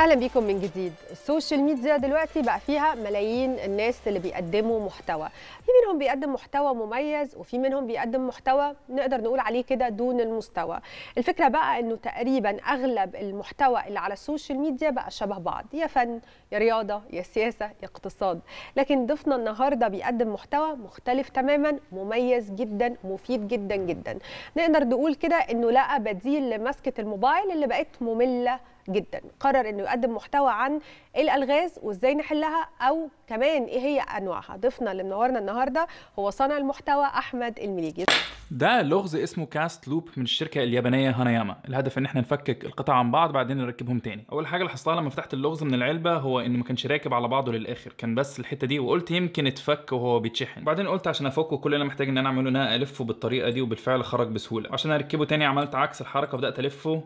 اهلا بيكم من جديد السوشيال ميديا دلوقتي بقى فيها ملايين الناس اللي بيقدموا محتوى في منهم بيقدم محتوى مميز وفي منهم بيقدم محتوى نقدر نقول عليه كده دون المستوى الفكره بقى انه تقريبا اغلب المحتوى اللي على السوشيال ميديا بقى شبه بعض يا فن يا رياضه يا سياسه يا اقتصاد لكن ضيفنا النهارده بيقدم محتوى مختلف تماما مميز جدا مفيد جدا جدا نقدر نقول كده انه لقى بديل لمسكه الموبايل اللي بقت ممله جدا قرر انه يقدم محتوى عن الالغاز وازاي نحلها او كمان ايه هي انواعها ضيفنا اللي منورنا النهارده هو صانع المحتوى احمد المليجي ده لغز اسمه كاست لوب من الشركه اليابانيه هاناياما الهدف ان احنا نفكك القطع عن بعض بعدين نركبهم تاني اول حاجه لاحظتها لما فتحت اللغز من العلبه هو انه ما كانش راكب على بعضه للاخر كان بس الحته دي وقلت يمكن اتفك وهو بيتشحن بعدين قلت عشان افكه كل اللي محتاج ان انا اعمله ان انا الفه بالطريقه دي وبالفعل خرج بسهوله عشان اركبه تاني عملت عكس الحركه بدات الفه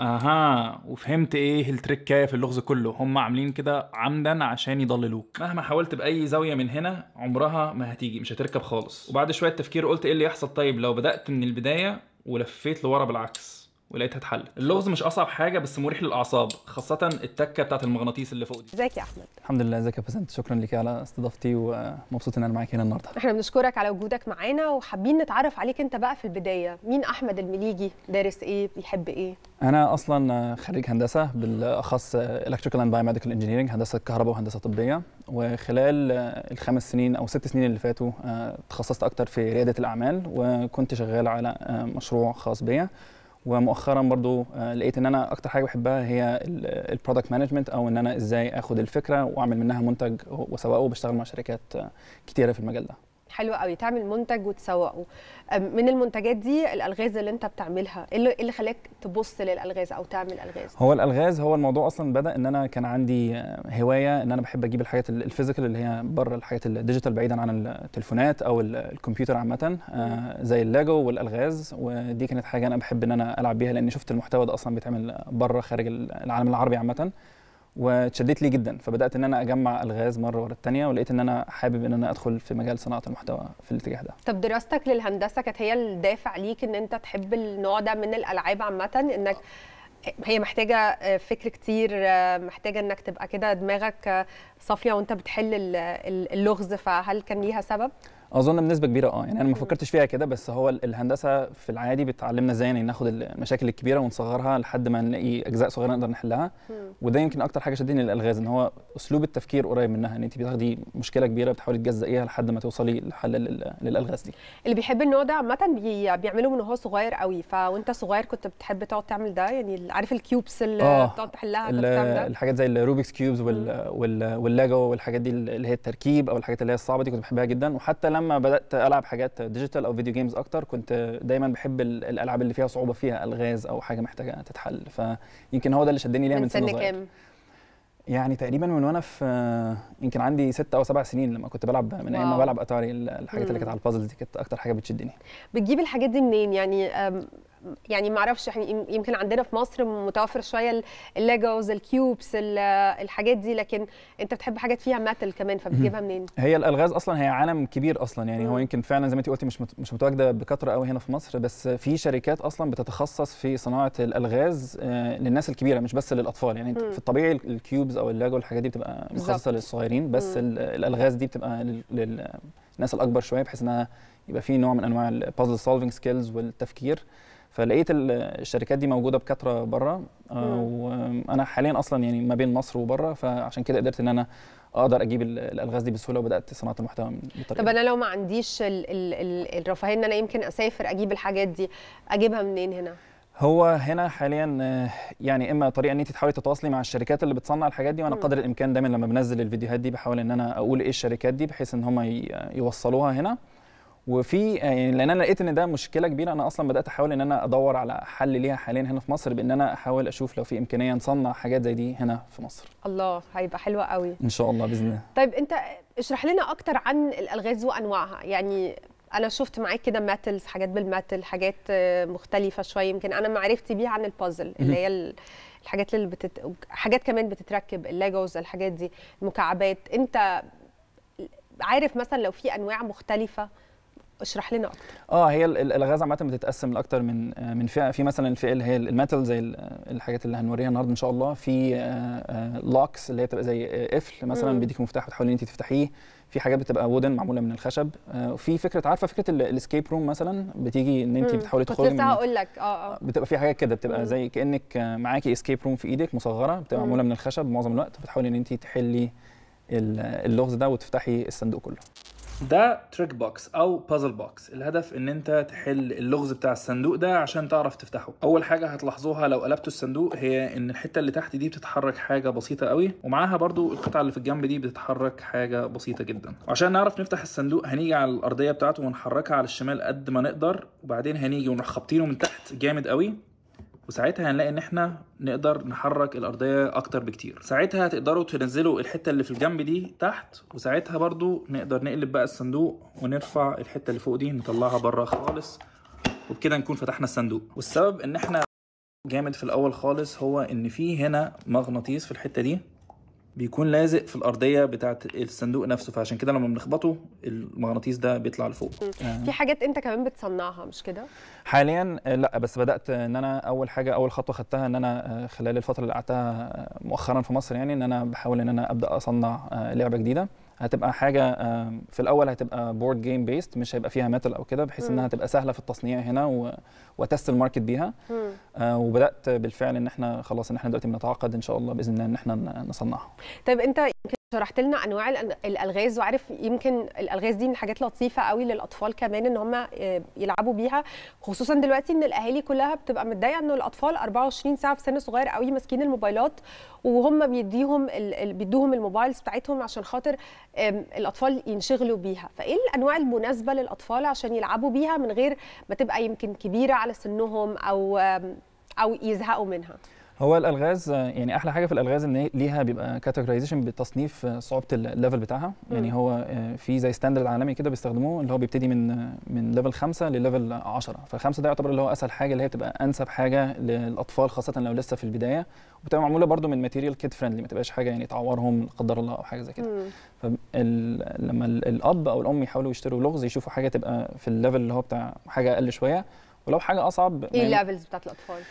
اها وفهمت ايه التركايه في اللغز كله هم عاملين كده عمدا عشان يضللوك مهما حاولت باي زاويه من هنا عمرها ما هتيجي مش هتركب خالص وبعد شويه تفكير قلت ايه اللي يحصل طيب لو بدات من البدايه ولفيت لورا بالعكس ولقيتها اتحلت اللغز مش اصعب حاجه بس مريح للاعصاب خاصه التكه بتاعت المغناطيس اللي فوق دي ازيك يا احمد الحمد لله ازيك يا بسنت شكرا لك على استضافتي ومبسوط ان انا معاك هنا النهارده احنا بنشكرك على وجودك معانا وحابين نتعرف عليك انت بقى في البدايه مين احمد المليجي دارس ايه بيحب ايه انا اصلا خريج هندسه بالاخص الكتريكال اند بايوميديكال انجينيرنج هندسه كهرباء وهندسه طبيه وخلال الخمس سنين او ست سنين اللي فاتوا آه، تخصصت اكتر في رياده الاعمال وكنت شغال على آه، مشروع خاص بيا ومؤخرا برضو آه، لقيت ان انا اكتر حاجه بحبها هي البرودكت مانجمنت او ان انا ازاي اخد الفكره واعمل منها منتج وسواء وبشتغل مع شركات كتيره في المجال ده حلو قوي تعمل منتج وتسوقه من المنتجات دي الالغاز اللي انت بتعملها إيه, ايه اللي خلاك تبص للالغاز او تعمل الغاز هو الالغاز هو الموضوع اصلا بدا ان انا كان عندي آه، هوايه ان انا بحب اجيب الحاجات الفيزيكال اللي هي بره الحاجات الديجيتال بعيدا عن التليفونات او الكمبيوتر عامه آه، زي الليجو والالغاز ودي كانت حاجه انا بحب ان انا العب بيها لاني شفت المحتوى ده اصلا بيتعمل بره خارج العالم العربي عامه واتشدت لي جدا فبدات ان انا اجمع الغاز مره ورا الثانيه ولقيت ان انا حابب ان انا ادخل في مجال صناعه المحتوى في الاتجاه ده طب دراستك للهندسه كانت هي الدافع ليك ان انت تحب النوع ده من الالعاب عامه انك هي محتاجه آه، فكر كتير آه، محتاجه انك تبقى كده دماغك آه، صافيه وانت بتحل اللغز فهل كان ليها سبب اظن بنسبه كبيره اه يعني انا ما فكرتش فيها كده بس هو الهندسه في العادي بتعلمنا ازاي يعني ناخد المشاكل الكبيره ونصغرها لحد ما نلاقي اجزاء صغيره نقدر نحلها وده يمكن اكتر حاجه شدتني للالغاز ان هو اسلوب التفكير قريب منها ان انت بتاخدي مشكله كبيره بتحاولي تجزئيها لحد ما توصلي لحل للالغاز دي اللي بيحب النوع ده عامه بي... بيعمله من هو صغير قوي فوانت صغير كنت بتحب تقعد تعمل ده يعني عارف الكيوبس اللي بتقعد آه، تحلها الحاجات زي الروبيكس كيوبز وال... والحاجات دي اللي هي التركيب او الحاجات اللي هي الصعبه دي كنت بحبها جدا وحتى لما لما بدات العب حاجات ديجيتال او فيديو جيمز اكتر كنت دايما بحب الالعاب اللي فيها صعوبه فيها الغاز او حاجه محتاجه تتحل فيمكن هو ده اللي شدني ليها من, من سن كام يعني تقريبا من وانا في يمكن عندي ست او سبع سنين لما كنت بلعب من ايام ما بلعب اتاري الحاجات اللي كانت على البازلز دي كانت اكتر حاجه بتشدني بتجيب الحاجات دي منين يعني يعني ما اعرفش يمكن عندنا في مصر متوفر شويه الليجوز الكيوبس الحاجات دي لكن انت بتحب حاجات فيها ماتل كمان فبتجيبها منين هي الالغاز اصلا هي عالم كبير اصلا يعني هو يمكن فعلا زي ما انت قلتي مش مش متواجده بكثره قوي هنا في مصر بس في شركات اصلا بتتخصص في صناعه الالغاز آه، للناس الكبيره مش بس للاطفال يعني في الطبيعي الكيوبز او الليجو الحاجات دي بتبقى مخصصه للصغيرين بس الالغاز دي بتبقى للناس الاكبر شويه بحيث انها يبقى في نوع من انواع البازل سولفنج سكيلز والتفكير فلقيت الشركات دي موجوده بكثره بره آه، وانا حاليا اصلا يعني ما بين مصر وبره فعشان كده قدرت ان انا اقدر اجيب الالغاز دي بسهوله وبدات صناعه المحتوى بالطريقه طب انا لو ما عنديش الرفاهيه ان انا يمكن اسافر اجيب الحاجات دي اجيبها منين هنا؟ هو هنا حاليا آه، يعني اما طريقه ان انت تحاولي تتواصلي مع الشركات اللي بتصنع الحاجات دي وانا قدر الامكان دايما لما بنزل الفيديوهات دي بحاول ان انا اقول ايه الشركات دي بحيث ان هم يوصلوها هنا وفي يعني لان انا لقيت ان ده مشكله كبيره انا اصلا بدات احاول ان انا ادور على حل ليها حاليا هنا في مصر بان انا احاول اشوف لو في امكانيه نصنع حاجات زي دي هنا في مصر الله هيبقى حلوه قوي ان شاء الله باذن الله طيب انت اشرح لنا اكتر عن الالغاز وانواعها يعني انا شفت معاك كده ماتلز حاجات بالماتل حاجات مختلفه شويه يمكن انا معرفتي بيها عن البازل اللي هي الحاجات اللي بتت... حاجات كمان بتتركب الليجوز الحاجات دي المكعبات انت عارف مثلا لو في انواع مختلفه اشرح لنا اكتر اه هي الالغاز عامه بتتقسم لاكتر من من فئه في مثلا الفئه اللي هي الميتال زي الحاجات اللي هنوريها النهارده ان شاء الله في آه، آه، لوكس اللي هي بتبقى زي آه، قفل مثلا بيديك مفتاح وتحاولي ان انت تفتحيه في حاجات بتبقى وودن معموله من الخشب وفي فكره عارفه فكره الاسكيب روم مثلا بتيجي ان انت بتحاولي تخرجي كنت لسه هقول لك اه اه بتبقى في حاجات كده بتبقى زي كانك معاكي اسكيب روم في ايدك مصغره بتبقى معموله من الخشب معظم الوقت بتحاولي ان انت تحلي اللغز ده وتفتحي الصندوق كله ده تريك بوكس او بازل بوكس الهدف ان انت تحل اللغز بتاع الصندوق ده عشان تعرف تفتحه اول حاجه هتلاحظوها لو قلبتوا الصندوق هي ان الحته اللي تحت دي بتتحرك حاجه بسيطه قوي ومعاها برضو القطعه اللي في الجنب دي بتتحرك حاجه بسيطه جدا وعشان نعرف نفتح الصندوق هنيجي على الارضيه بتاعته ونحركها على الشمال قد ما نقدر وبعدين هنيجي ونخبطينه من تحت جامد قوي وساعتها هنلاقي ان احنا نقدر نحرك الارضيه اكتر بكتير ساعتها هتقدروا تنزلوا الحته اللي في الجنب دي تحت وساعتها برضو نقدر نقلب بقى الصندوق ونرفع الحته اللي فوق دي نطلعها بره خالص وبكده نكون فتحنا الصندوق والسبب ان احنا جامد في الاول خالص هو ان في هنا مغناطيس في الحته دي بيكون لازق في الارضيه بتاعه الصندوق نفسه فعشان كده لما بنخبطه المغناطيس ده بيطلع لفوق في حاجات انت كمان بتصنعها مش كده حاليا آه، لا بس بدات ان انا اول حاجه اول خطوه خدتها ان انا آه، خلال الفتره اللي قعدتها آه، مؤخرا في مصر يعني ان انا بحاول ان انا ابدا اصنع لعبه جديده هتبقى حاجه في الاول هتبقى بورد جيم بيست مش هيبقى فيها ميتال او كده بحيث انها تبقى سهله في التصنيع هنا وتست الماركت بيها آه، وبدات بالفعل ان احنا خلاص ان احنا دلوقتي بنتعاقد ان شاء الله باذن الله ان احنا نصنعها طيب انت شرحت لنا انواع الالغاز وعارف يمكن الالغاز دي من حاجات لطيفه قوي للاطفال كمان ان هم آه، يلعبوا بيها خصوصا دلوقتي ان الاهالي كلها بتبقى متضايقه ان الاطفال 24 ساعه في سن صغير قوي ماسكين الموبايلات وهم بيديهم بيدوهم الموبايلز بتاعتهم عشان خاطر الاطفال ينشغلوا بيها فايه الانواع المناسبه للاطفال عشان يلعبوا بيها من غير ما تبقى يمكن كبيره على سنهم او او يزهقوا منها هو الالغاز يعني احلى حاجه في الالغاز ان ليها بيبقى كاتيجورايزيشن بتصنيف صعوبه الليفل بتاعها يعني مم. يعني هو آه، في زي ستاندرد عالمي كده بيستخدموه اللي هو بيبتدي من من ليفل 5 لليفل 10 فخمسة ده يعتبر اللي هو اسهل حاجه اللي هي بتبقى انسب حاجه للاطفال خاصه لو لسه في البدايه وبتبقى معموله برده من ماتيريال كيد فريندلي ما تبقاش حاجه يعني تعورهم لا قدر الله او حاجه زي كده فلما الاب او الام يحاولوا يشتروا لغز يشوفوا حاجه تبقى في الليفل اللي هو بتاع حاجه اقل شويه ولو حاجه اصعب ايه الليفلز بتاعت الاطفال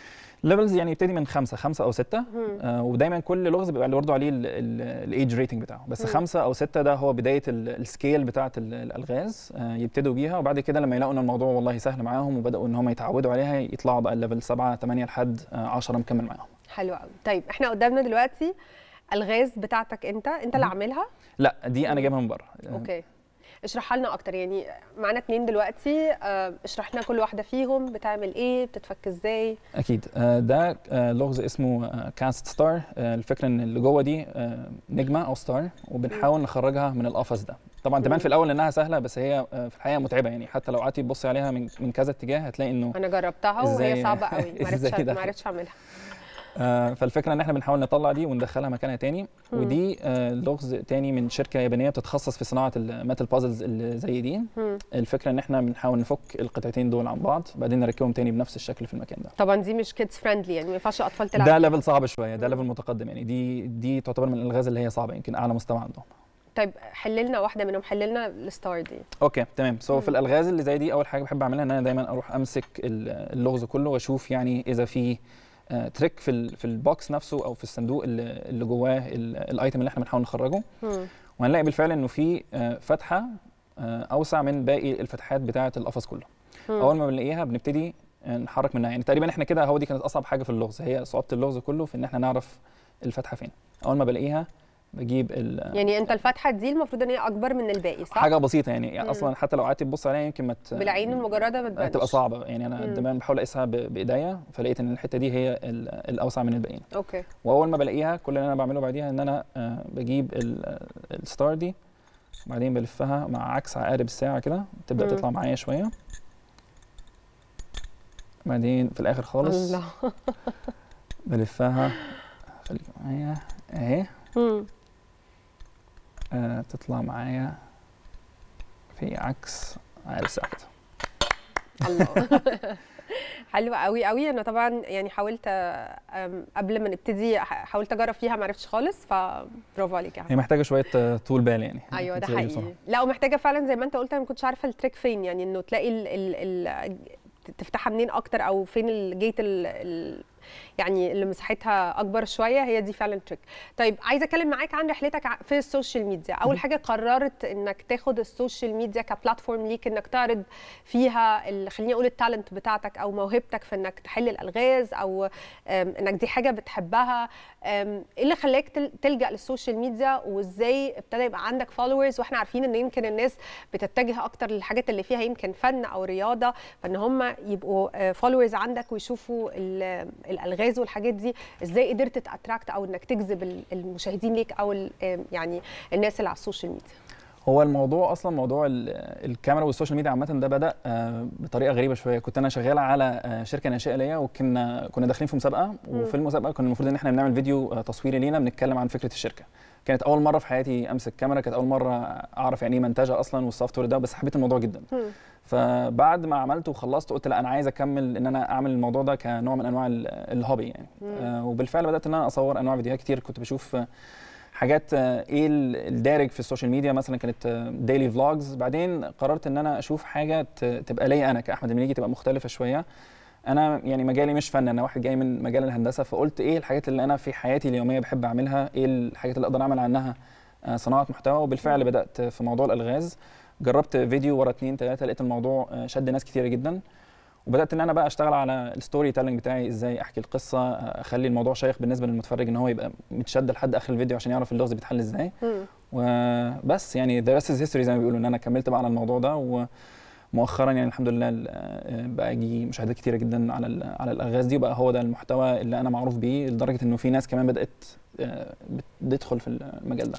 ليفلز يعني يبتدي من خمسه خمسه او سته آه ودايما كل لغز بيبقى برضه عليه الايدج ريتنج بتاعه بس مم. خمسه او سته ده هو بدايه السكيل بتاعه الالغاز آه يبتدوا بيها وبعد كده لما يلاقوا ان الموضوع والله سهل معاهم وبداوا ان هم يتعودوا عليها يطلعوا بقى الليفل سبعه ثمانيه لحد 10 آه، مكمل معاهم حلو قوي طيب احنا قدامنا دلوقتي الغاز بتاعتك انت انت اللي عاملها لا دي انا جايبها من بره آه، اوكي اشرحها لنا اكتر يعني معانا اتنين دلوقتي آه، اشرح لنا كل واحده فيهم بتعمل ايه بتتفك ازاي اكيد آه، ده آه، لغز اسمه كاست ستار الفكره ان اللي جوه دي نجمه او ستار وبنحاول نخرجها من القفص ده طبعا تبان في الاول انها سهله بس هي في الحقيقه متعبه يعني حتى لو قعدتي تبصي عليها من من كذا اتجاه هتلاقي انه انا جربتها وهي صعبه قوي ما عرفتش اعملها آه فالفكره ان احنا بنحاول نطلع دي وندخلها مكانها تاني ودي آه لغز تاني من شركه يابانيه بتتخصص في صناعه الميتال بازلز اللي زي دي الفكره ان احنا بنحاول نفك القطعتين دول عن بعض بعدين نركبهم تاني بنفس الشكل في المكان ده طبعا دي مش كيدز فريندلي يعني ما ينفعش الاطفال تلعب ده ليفل صعب شويه ده ليفل متقدم يعني دي دي تعتبر من الالغاز اللي هي صعبه يمكن اعلى مستوى عندهم طيب حللنا واحده منهم حللنا الستار دي اوكي تمام سو so في الالغاز اللي زي دي اول حاجه بحب اعملها ان انا دايما اروح امسك اللغز كله واشوف يعني اذا في تريك آه، في في البوكس نفسه او في الصندوق اللي جواه الايتم اللي احنا بنحاول نخرجه وهنلاقي بالفعل انه في آه، فتحه آه، اوسع من باقي الفتحات بتاعه القفص كله اول ما بنلاقيها بنبتدي نحرك منها يعني تقريبا احنا كده هو دي كانت اصعب حاجه في اللغز هي صعوبه اللغز كله في ان احنا نعرف الفتحه فين اول ما بلاقيها بجيب ال يعني انت الفتحه دي المفروض ان هي اكبر من الباقي صح؟ حاجه بسيطه يعني, يعني اصلا حتى لو قعدت تبص عليها يمكن ما مت... بالعين المجرده ما آه، تبانش هتبقى صعبه يعني انا دايما بحاول اقيسها بايديا فلقيت ان الحته دي هي الاوسع من الباقيين اوكي واول ما بلاقيها كل اللي انا بعمله بعديها ان انا آه، بجيب الستار دي وبعدين بلفها مع عكس عقارب الساعه كده تبدا مم. تطلع معايا شويه بعدين في الاخر خالص الله بلفها خليك معايا اهي آه، تطلع معايا في عكس عرس واحده الله حلوه قوي قوي انا طبعا يعني حاولت قبل ما نبتدي حاولت اجرب فيها ما عرفتش خالص فبرافو عليك يعني. هي محتاجه شويه آه، طول بال يعني ايوه ده حقيقي لا ومحتاجه فعلا زي ما انت قلت انا ما كنتش عارفه التريك فين يعني انه تلاقي ال ال ال تفتحها منين اكتر او فين الجيت ال ال يعني اللي مساحتها اكبر شويه هي دي فعلا تريك طيب عايزه اتكلم معاك عن رحلتك في السوشيال ميديا اول حاجه قررت انك تاخد السوشيال ميديا كبلاتفورم ليك انك تعرض فيها خليني اقول التالنت بتاعتك او موهبتك في انك تحل الالغاز او انك دي حاجه بتحبها ايه اللي خلاك تلجا للسوشيال ميديا وازاي ابتدى يبقى عندك فولورز واحنا عارفين ان يمكن الناس بتتجه اكتر للحاجات اللي فيها يمكن فن او رياضه فان هم يبقوا فولورز آه، عندك ويشوفوا الالغاز والحاجات دي ازاي قدرت تاتراكت او انك تجذب المشاهدين ليك او يعني الناس اللي على السوشيال ميديا هو الموضوع اصلا موضوع الكاميرا والسوشيال ميديا عامه ده بدا آه، بطريقه غريبه شويه كنت انا شغال على آه، شركه ناشئه ليا وكنا كنا داخلين في مسابقه وفي المسابقه كنا المفروض ان احنا بنعمل فيديو آه، تصويري لينا بنتكلم عن فكره الشركه كانت اول مره في حياتي امسك كاميرا كانت اول مره اعرف يعني ايه منتجه اصلا والسوفت وير ده بس حبيت الموضوع جدا فبعد ما عملته وخلصت قلت لا انا عايز اكمل ان انا اعمل الموضوع ده كنوع من انواع الهوبي يعني آه وبالفعل بدات ان انا اصور انواع فيديوهات كتير كنت بشوف حاجات آه، ايه الدارج في السوشيال ميديا مثلا كانت ديلي آه، فلوجز بعدين قررت ان انا اشوف حاجه تبقى لي انا كاحمد المليجي تبقى مختلفه شويه انا يعني مجالي مش فن انا واحد جاي من مجال الهندسه فقلت ايه الحاجات اللي انا في حياتي اليوميه بحب اعملها ايه الحاجات اللي اقدر اعمل عنها آه، صناعه محتوى وبالفعل بدات في موضوع الالغاز جربت فيديو ورا اتنين تلاته لقيت الموضوع آه، شد ناس كتيره جدا وبدات ان انا بقى اشتغل على الستوري تيلينج بتاعي ازاي احكي القصه آه، اخلي الموضوع شيق بالنسبه للمتفرج ان هو يبقى متشد لحد اخر الفيديو عشان يعرف اللغز بيتحل ازاي وبس يعني ذا هيستوري زي ما بيقولوا ان انا كملت بقى على الموضوع ده و مؤخرا يعني الحمد لله آه، بقى يجي مشاهدات كتيره جدا على على الالغاز دي وبقى هو ده المحتوى اللي انا معروف بيه لدرجه انه في ناس كمان بدات آه، بتدخل في المجال ده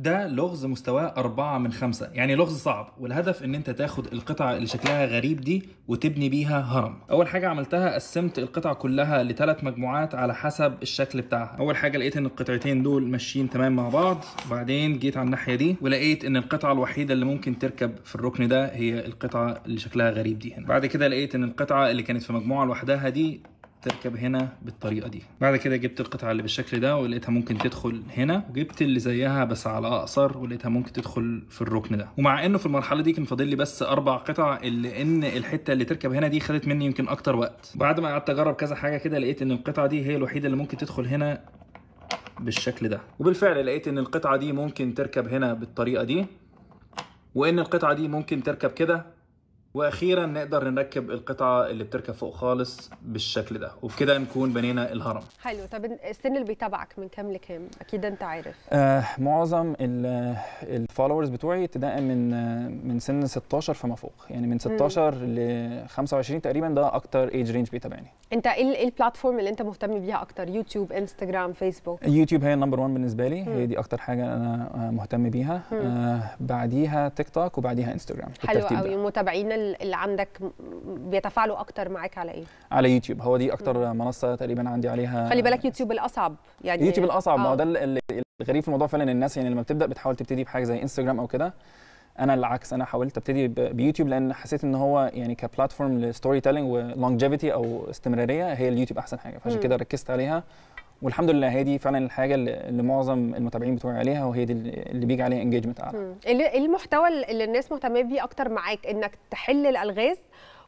ده لغز مستواه أربعة من خمسة يعني لغز صعب والهدف ان انت تاخد القطعة اللي شكلها غريب دي وتبني بيها هرم اول حاجة عملتها قسمت القطع كلها لثلاث مجموعات على حسب الشكل بتاعها اول حاجة لقيت ان القطعتين دول ماشيين تمام مع بعض بعدين جيت على الناحية دي ولقيت ان القطعة الوحيدة اللي ممكن تركب في الركن ده هي القطعة اللي شكلها غريب دي هنا بعد كده لقيت ان القطعة اللي كانت في مجموعة لوحدها دي تركب هنا بالطريقه دي بعد كده جبت القطعه اللي بالشكل ده ولقيتها ممكن تدخل هنا وجبت اللي زيها بس على اقصر ولقيتها ممكن تدخل في الركن ده ومع انه في المرحله دي كان فاضل لي بس اربع قطع الا ان الحته اللي تركب هنا دي خدت مني يمكن اكتر وقت بعد ما قعدت اجرب كذا حاجه كده لقيت ان القطعه دي هي الوحيده اللي ممكن تدخل هنا بالشكل ده وبالفعل لقيت ان القطعه دي ممكن تركب هنا بالطريقه دي وان القطعه دي ممكن تركب كده واخيرا نقدر نركب القطعه اللي بتركب فوق خالص بالشكل ده وبكده نكون بنينا الهرم حلو طب السن اللي بيتابعك من كام لكام اكيد انت عارف آه معظم الفولورز بتوعي ابتداء من من سن 16 فما فوق يعني من 16 ل 25 تقريبا ده اكتر ايج رينج بيتابعني انت ايه, ايه البلاتفورم اللي انت مهتم بيها اكتر يوتيوب انستجرام فيسبوك يوتيوب هي النمبر 1 بالنسبه لي هي دي اكتر حاجه انا آه، مهتم بيها آه بعديها تيك توك وبعديها انستجرام حلو قوي المتابعين اللي عندك بيتفاعلوا اكتر معاك على ايه على يوتيوب هو دي اكتر م. منصه تقريبا عندي عليها خلي بالك يوتيوب الاصعب يعني يوتيوب الاصعب ما هو آه. ده الغريب في الموضوع فعلا الناس يعني لما بتبدا بتحاول تبتدي بحاجه زي انستجرام او كده انا العكس انا حاولت ابتدي بيوتيوب لان حسيت ان هو يعني كبلاتفورم لستوري تيلينج ولونجيفيتي او استمراريه هي اليوتيوب احسن حاجه فعشان كده ركزت عليها والحمد لله هي دي فعلا الحاجه اللي معظم المتابعين بتوعي عليها وهي دي اللي بيجي عليها انجيجمنت اعلى. ايه المحتوى اللي الناس مهتمه بيه اكتر معاك انك تحل الالغاز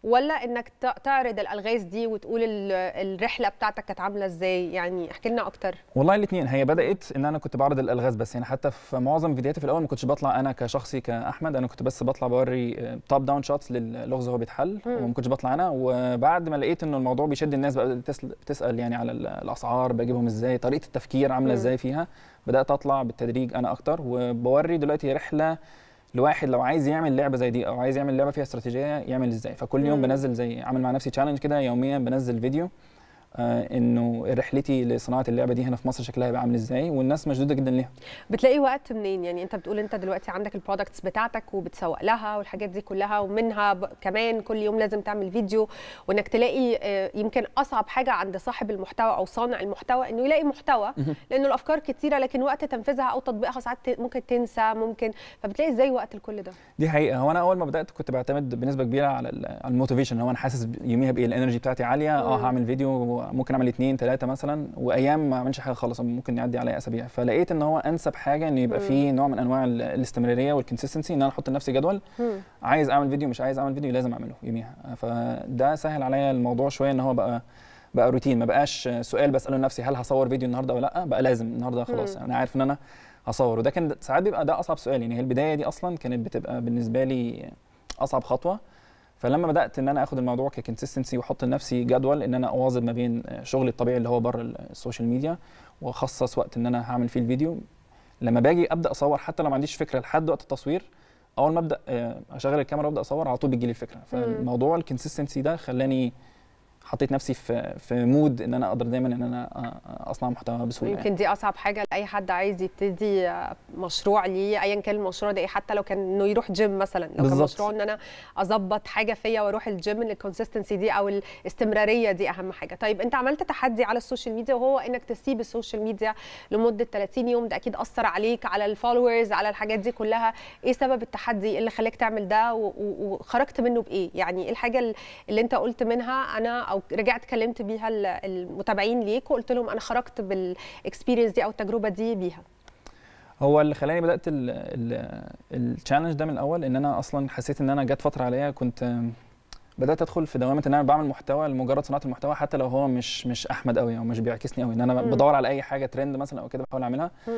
ولا انك تعرض الالغاز دي وتقول الرحله بتاعتك كانت عامله ازاي يعني احكي لنا اكتر والله الاثنين هي بدات ان انا كنت بعرض الالغاز بس يعني حتى في معظم فيديوهاتي في الاول ما كنتش بطلع انا كشخصي كاحمد انا كنت بس بطلع بوري توب داون شوتس للغز وهو بيتحل وما كنتش بطلع انا وبعد ما لقيت انه الموضوع بيشد الناس بقى بتسال يعني على الاسعار بجيبهم ازاي طريقه التفكير عامله ازاي فيها بدات اطلع بالتدريج انا اكتر وبوري دلوقتي رحله الواحد لو عايز يعمل لعبه زي دي او عايز يعمل لعبه فيها استراتيجيه يعمل ازاي فكل يوم بنزل زي عامل مع نفسي تشالنج كده يوميا بنزل فيديو آه، انه رحلتي لصناعه اللعبه دي هنا في مصر شكلها هيبقى عامل ازاي والناس مشدوده جدا ليها بتلاقي وقت منين يعني انت بتقول انت دلوقتي عندك البرودكتس بتاعتك وبتسوق لها والحاجات دي كلها ومنها كمان كل يوم لازم تعمل فيديو وانك تلاقي آه، يمكن اصعب حاجه عند صاحب المحتوى او صانع المحتوى انه يلاقي محتوى لانه الافكار كتيره لكن وقت تنفيذها او تطبيقها ساعات ممكن تنسى ممكن فبتلاقي ازاي وقت لكل ده دي حقيقه هو انا اول ما بدات كنت بعتمد بنسبه كبيره على الموتيفيشن هو انا حاسس يوميها بايه الانرجي بتاعتي عاليه اه هعمل فيديو ممكن اعمل اثنين ثلاثه مثلا وايام ما اعملش حاجه خالص ممكن يعدي عليا اسابيع فلقيت ان هو انسب حاجه ان يبقى في نوع من انواع الاستمراريه والكونسستنسي ان انا احط لنفسي جدول عايز اعمل فيديو مش عايز اعمل فيديو لازم اعمله يوميها فده سهل عليا الموضوع شويه ان هو بقى بقى روتين ما بقاش سؤال بساله لنفسي هل هصور فيديو النهارده ولا لا بقى لازم النهارده خلاص انا عارف ان انا هصور وده كان ساعات بيبقى ده اصعب سؤال يعني هي البدايه دي اصلا كانت بتبقى بالنسبه لي اصعب خطوه فلما بدات ان انا اخد الموضوع ككونسستنسي واحط لنفسي جدول ان انا اواظب ما بين شغلي الطبيعي اللي هو بره السوشيال ميديا واخصص وقت ان انا هعمل فيه الفيديو لما باجي ابدا اصور حتى لو ما عنديش فكره لحد وقت التصوير اول ما ابدا آه، اشغل الكاميرا وابدا اصور على طول بتجيلي الفكره فالموضوع الكونسستنسي ده خلاني حطيت نفسي في في مود ان انا اقدر دايما ان انا آه، آه، اصنع محتوى بسهوله يعني. يمكن دي اصعب حاجه لاي حد عايز يبتدي آه، مشروع ليه ايا كان المشروع ده ايه حتى لو كان انه يروح جيم مثلا لو بالزبط. كان مشروع ان انا اظبط حاجه فيا واروح الجيم الكونسستنسي دي او الاستمراريه دي اهم حاجه طيب انت عملت تحدي على السوشيال ميديا وهو انك تسيب السوشيال ميديا لمده 30 يوم ده اكيد اثر عليك على الفولورز على الحاجات دي كلها ايه سبب التحدي اللي خلاك تعمل ده وخرجت منه بايه يعني ايه الحاجه اللي انت قلت منها انا او رجعت كلمت بيها المتابعين ليك وقلت لهم انا خرجت بالاكسبيرينس دي او التجربه دي بيها هو اللي خلاني بدات التشالنج ده من الاول ان انا اصلا حسيت ان انا جت فتره عليا كنت بدات ادخل في دوامه ان انا بعمل محتوى لمجرد صناعه المحتوى حتى لو هو مش مش احمد قوي او مش بيعكسني قوي ان انا م. بدور على اي حاجه ترند مثلا او كده بحاول اعملها م.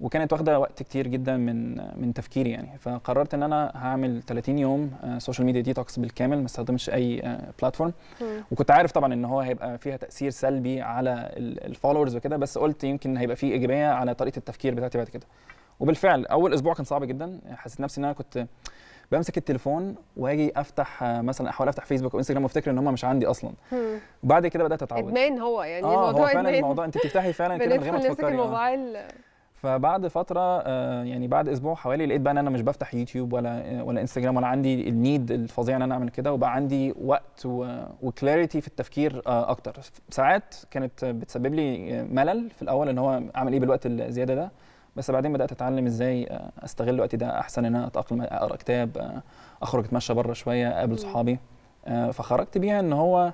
وكانت واخده وقت كتير جدا من من تفكيري يعني فقررت ان انا هعمل 30 يوم سوشيال ميديا ديتوكس بالكامل ما استخدمش اي بلاتفورم آه، وكنت عارف طبعا ان هو هيبقى فيها تاثير سلبي على الفولورز وكده بس قلت يمكن هيبقى فيه ايجابيه على طريقه التفكير بتاعتي بعد كده وبالفعل اول اسبوع كان صعب جدا حسيت نفسي ان انا كنت بمسك التليفون واجي افتح آه، مثلا احاول افتح فيسبوك وانستجرام وافتكر ان هم مش عندي اصلا وبعد كده بدات اتعود ادمان هو يعني آه الموضوع هو فعلا الموضوع انت بتفتحي فعلا كده من غير ما تفكري آه. الموبايل آه. فبعد فتره آه، يعني بعد اسبوع حوالي لقيت بقى ان انا مش بفتح يوتيوب ولا ولا انستجرام ولا عندي النيد الفظيع ان انا اعمل كده وبقى عندي وقت وكلاريتي في التفكير آه، اكتر ساعات كانت بتسبب لي آه، ملل في الاول ان هو اعمل ايه بالوقت الزياده ده بس بعدين بدات اتعلم ازاي استغل الوقت ده احسن ان انا اتاقلم اقرا كتاب اخرج اتمشى بره شويه اقابل صحابي فخرجت بيها ان هو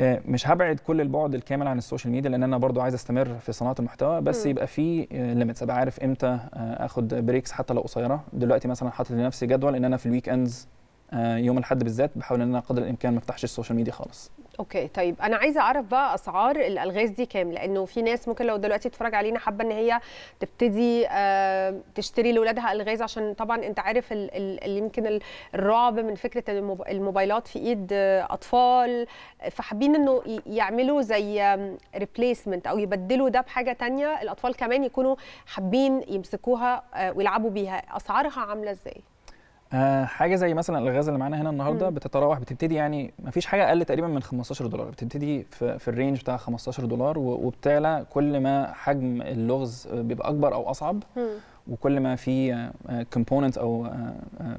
آه، مش هبعد كل البعد الكامل عن السوشيال ميديا لان انا برضو عايز استمر في صناعه المحتوى بس م. يبقى في ليميتس آه، ابقى عارف امتى آه، اخد بريكس حتى لو قصيره دلوقتي مثلا حاطط لنفسي جدول ان انا في الويك اندز آه، يوم الاحد بالذات بحاول ان انا قدر الامكان ما افتحش السوشيال ميديا خالص اوكي طيب انا عايزه اعرف بقى اسعار الالغاز دي كام لانه في ناس ممكن لو دلوقتي تتفرج علينا حابه ان هي تبتدي آه، تشتري لاولادها الغاز عشان طبعا انت عارف يمكن الرعب من فكره الموبايلات في ايد آه، اطفال فحابين انه يعملوا زي ريبليسمنت او يبدلوا ده بحاجه تانية الاطفال كمان يكونوا حابين يمسكوها ويلعبوا بيها اسعارها عامله ازاي آه، حاجه زي مثلا الغاز اللي معانا هنا النهارده بتتراوح بتبتدي يعني ما فيش حاجه اقل تقريبا من 15 دولار بتبتدي في, في الرينج بتاع 15 دولار وبتعلى كل ما حجم اللغز بيبقى اكبر او اصعب مم. وكل ما في كومبوننت آه، او آه،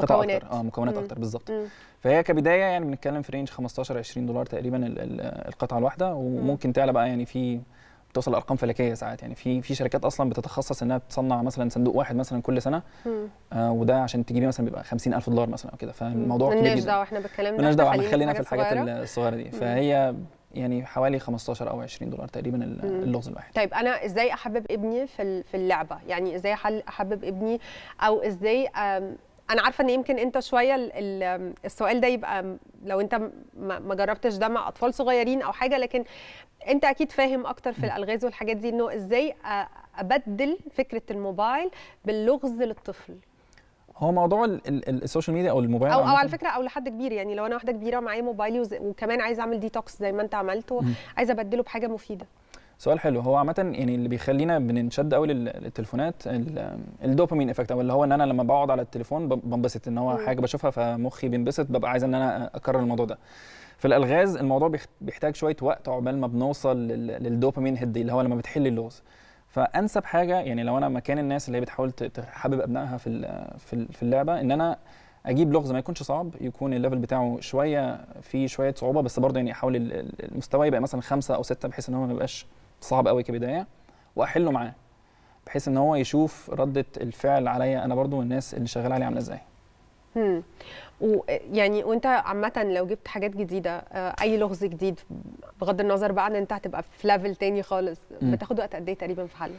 قطع مكونات اكتر اه مكونات مم. اكتر بالظبط فهي كبدايه يعني بنتكلم في رينج 15 20 دولار تقريبا القطعه الواحده وممكن تعلى بقى يعني في بتوصل لارقام فلكيه ساعات يعني في في شركات اصلا بتتخصص انها بتصنع مثلا صندوق واحد مثلا كل سنه آه وده عشان تجيبيه مثلا بيبقى 50000 دولار مثلا او كده فالموضوع كبير جدا مالناش دعوه احنا بنتكلم ده مالناش دعوه احنا خلينا في الحاجات الصغيره دي فهي يعني حوالي 15 او 20 دولار تقريبا اللغز الواحد طيب انا ازاي احبب ابني في في اللعبه يعني ازاي احبب ابني او ازاي انا عارفه ان يمكن انت شويه السؤال ده يبقى لو انت ما جربتش ده مع اطفال صغيرين او حاجه لكن انت اكيد فاهم اكتر في الالغاز والحاجات دي انه ازاي ابدل فكره الموبايل باللغز للطفل هو موضوع السوشيال ميديا او الموبايل او, أو على فكره او لحد كبير يعني لو انا واحده كبيره معايا موبايلي وكمان عايزه اعمل ديتوكس زي ما انت عملته عايز ابدله بحاجه مفيده سؤال حلو هو عامه يعني اللي بيخلينا بننشد قوي للتليفونات الدوبامين افكت او اللي هو ان انا لما بقعد على التليفون بنبسط ان هو حاجه بشوفها فمخي بينبسط ببقى عايز ان انا اكرر الموضوع ده في الالغاز الموضوع بيحتاج شويه وقت عقبال ما بنوصل للدوبامين هيد اللي هو لما بتحل اللغز فانسب حاجه يعني لو انا مكان الناس اللي هي بتحاول تحبب ابنائها في في اللعبه ان انا اجيب لغز ما يكونش صعب يكون الليفل بتاعه شويه فيه شويه صعوبه بس برضه يعني احاول المستوى يبقى مثلا خمسه او سته بحيث ان هو ما يبقاش صعب قوي كبدايه واحله معاه بحيث ان هو يشوف رده الفعل عليا انا برضو والناس اللي شغاله عليه عامله ازاي امم ويعني وانت عامه لو جبت حاجات جديده آه، اي لغز جديد بغض النظر بقى ان انت هتبقى في ليفل تاني خالص بتاخد وقت قد ايه تقريبا في حله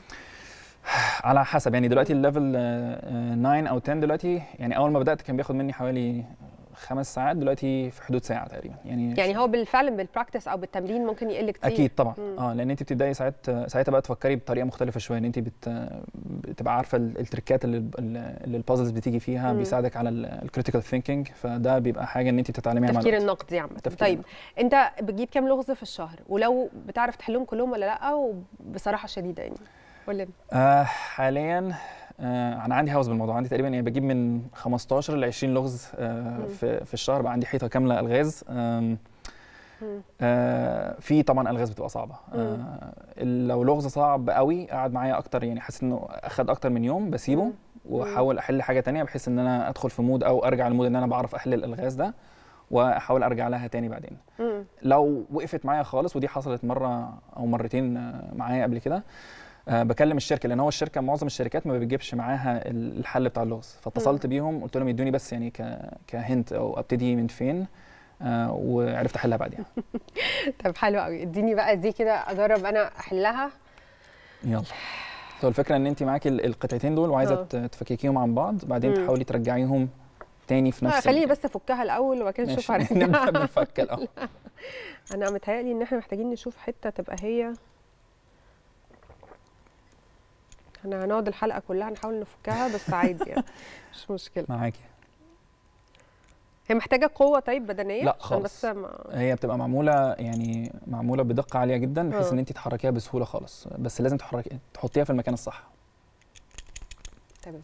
على حسب يعني دلوقتي الليفل 9 آه، آه، او 10 دلوقتي يعني اول ما بدات كان بياخد مني حوالي خمس ساعات دلوقتي في حدود ساعه تقريبا يعني يعني هو بالفعل بالبراكتس او بالتمرين ممكن يقل كتير اكيد طبعا مم. اه لان انت بتبداي ساعات ساعتها بقى تفكري بطريقه مختلفه شويه ان انت بت... بتبقى عارفه التركات اللي, اللي البازلز بتيجي فيها مم. بيساعدك على الكريتيكال ثينكينج فده بيبقى حاجه ان انت تتعلميها مع التفكير النقدي يعني. عامه طيب انت بتجيب كام لغز في الشهر ولو بتعرف تحلهم كلهم ولا لا وبصراحه شديده يعني قول آه حاليا آه، انا عندي هوس بالموضوع عندي تقريبا يعني بجيب من 15 ل 20 لغز آه، في في الشهر بقى عندي حيطه كامله الغاز آه، في طبعا الغاز بتبقى صعبه لو لغز صعب قوي قعد معايا اكتر يعني حسيت انه اخد اكتر من يوم بسيبه واحاول احل حاجه تانية بحيث ان انا ادخل في مود او ارجع لمود ان انا بعرف احل الالغاز ده واحاول ارجع لها تاني بعدين لو وقفت معايا خالص ودي حصلت مره او مرتين معايا قبل كده أه بكلم الشركه لان هو الشركه معظم الشركات ما بتجيبش معاها الحل بتاع اللغز فاتصلت بيهم قلت لهم يدوني بس يعني كهنت او ابتدي من فين آه وعرفت احلها بعدين طب حلو قوي اديني بقى دي كده اجرب انا احلها يلا هو الفكره ان انت معاكي القطعتين دول وعايزه اه. تفككيهم عن بعض بعدين تحاولي ترجعيهم تاني في اه، نفس آه خليني بس افكها الاول وبعد كده نشوف هنفك الاول انا متهيألي ان احنا محتاجين نشوف حته تبقى هي احنا هنقعد الحلقه كلها نحاول نفكها بس عادي يعني مش مشكله معاكي هي محتاجه قوه طيب بدنيه لا خالص بس ما... هي بتبقى معموله يعني معموله بدقه عاليه جدا بحيث اه. ان انت تحركيها بسهوله خالص بس لازم تحركي تحطيها في المكان الصح طيب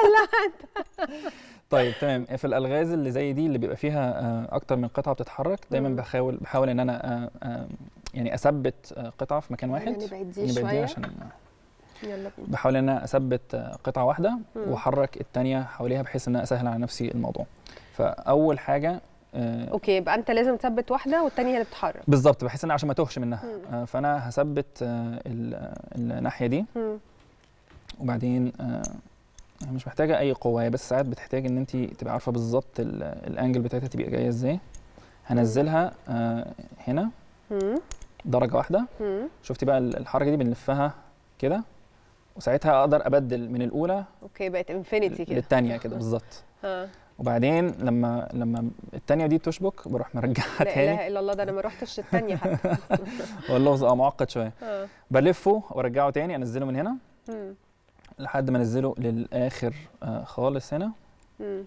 طيب تمام في الالغاز اللي زي دي اللي بيبقى فيها آه، اكتر من قطعه بتتحرك دايما بحاول بحاول ان انا آه، يعني اثبت قطعه في مكان واحد يعني بعيد يعني شويه عشان بحاول ان انا اثبت قطعه واحده واحرك الثانيه حواليها بحيث ان اسهل على نفسي الموضوع فاول حاجه آه، اوكي يبقى انت لازم تثبت واحده والثانيه هي اللي بتتحرك بالظبط بحيث ان عشان ما توهش منها مم. آه، فانا هثبت آه، الناحيه دي مم. وبعدين مش محتاجه اي قوه هي بس ساعات بتحتاج ان انت تبقى عارفه بالظبط الانجل بتاعتها تبقى جايه ازاي هنزلها هنا درجه واحده شفتي بقى الحركه دي بنلفها كده وساعتها اقدر ابدل من الاولى اوكي بقت انفينيتي كده للثانيه كده بالظبط وبعدين لما لما الثانيه دي تشبك بروح مرجعها تاني لا اله الا الله ده انا ما رحتش الثانيه حتى والله اه معقد شويه بلفه وارجعه تاني انزله من هنا لحد ما انزله للاخر آه خالص هنا آه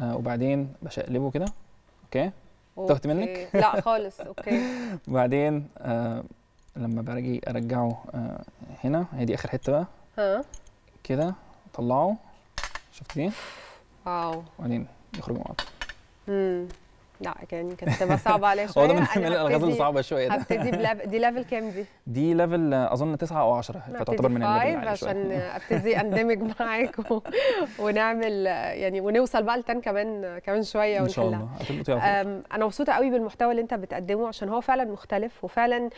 وبعدين بشقلبه كده اوكي تاخد منك لا خالص اوكي وبعدين آه لما باجي ارجعه آه، هنا هي دي اخر حته بقى كده اطلعه شفت دي واو وبعدين يخرج مع بعض لا كان كانت تبقى صعبه عليا شويه هو ده من الالغاز اللي صعبه شويه ده هبتدي بلاب... دي ليفل كام دي؟ دي ليفل اظن تسعة او 10 فتعتبر من الليفل عشان ابتدي اندمج معاك و... ونعمل يعني ونوصل بقى لتان كمان كمان شويه ان شاء الله انا مبسوطه قوي بالمحتوى اللي انت بتقدمه عشان هو فعلا مختلف وفعلا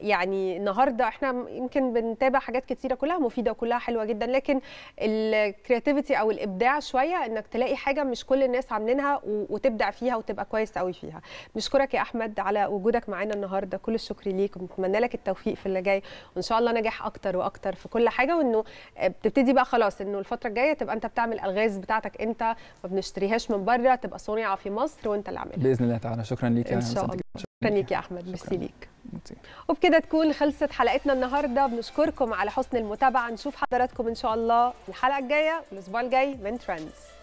يعني النهارده احنا يمكن بنتابع حاجات كتيره كلها مفيده وكلها حلوه جدا لكن الكرياتيفيتي او الابداع شويه انك تلاقي حاجه مش كل الناس عاملينها وتبدع فيها وتبقى كويس قوي فيها بنشكرك يا احمد على وجودك معانا النهارده كل الشكر ليك ونتمنى لك التوفيق في اللي جاي وان شاء الله نجاح اكتر واكتر في كل حاجه وانه آه، بتبتدي بقى خلاص انه الفتره الجايه تبقى انت بتعمل الغاز بتاعتك انت ما بنشتريهاش من بره تبقى صنيعه في مصر وانت اللي عاملها باذن الله تعالى شكرا ليك يا شكرا ليك يا احمد ميرسي ليك وبكده تكون خلصت حلقتنا النهارده بنشكركم على حسن المتابعه نشوف حضراتكم ان شاء الله الحلقه الجايه والاسبوع الجاي من ترندز